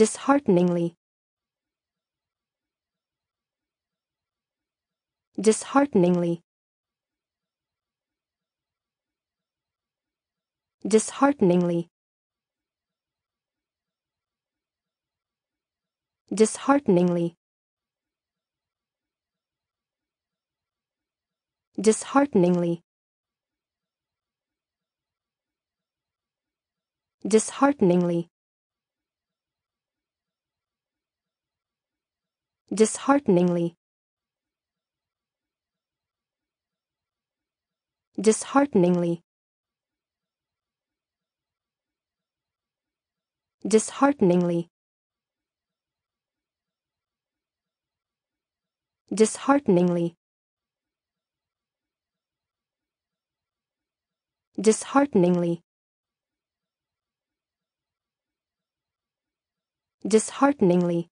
dishearteningly dishearteningly dishearteningly dishearteningly dishearteningly dishearteningly dishearteningly dishearteningly dishearteningly dishearteningly dishearteningly dishearteningly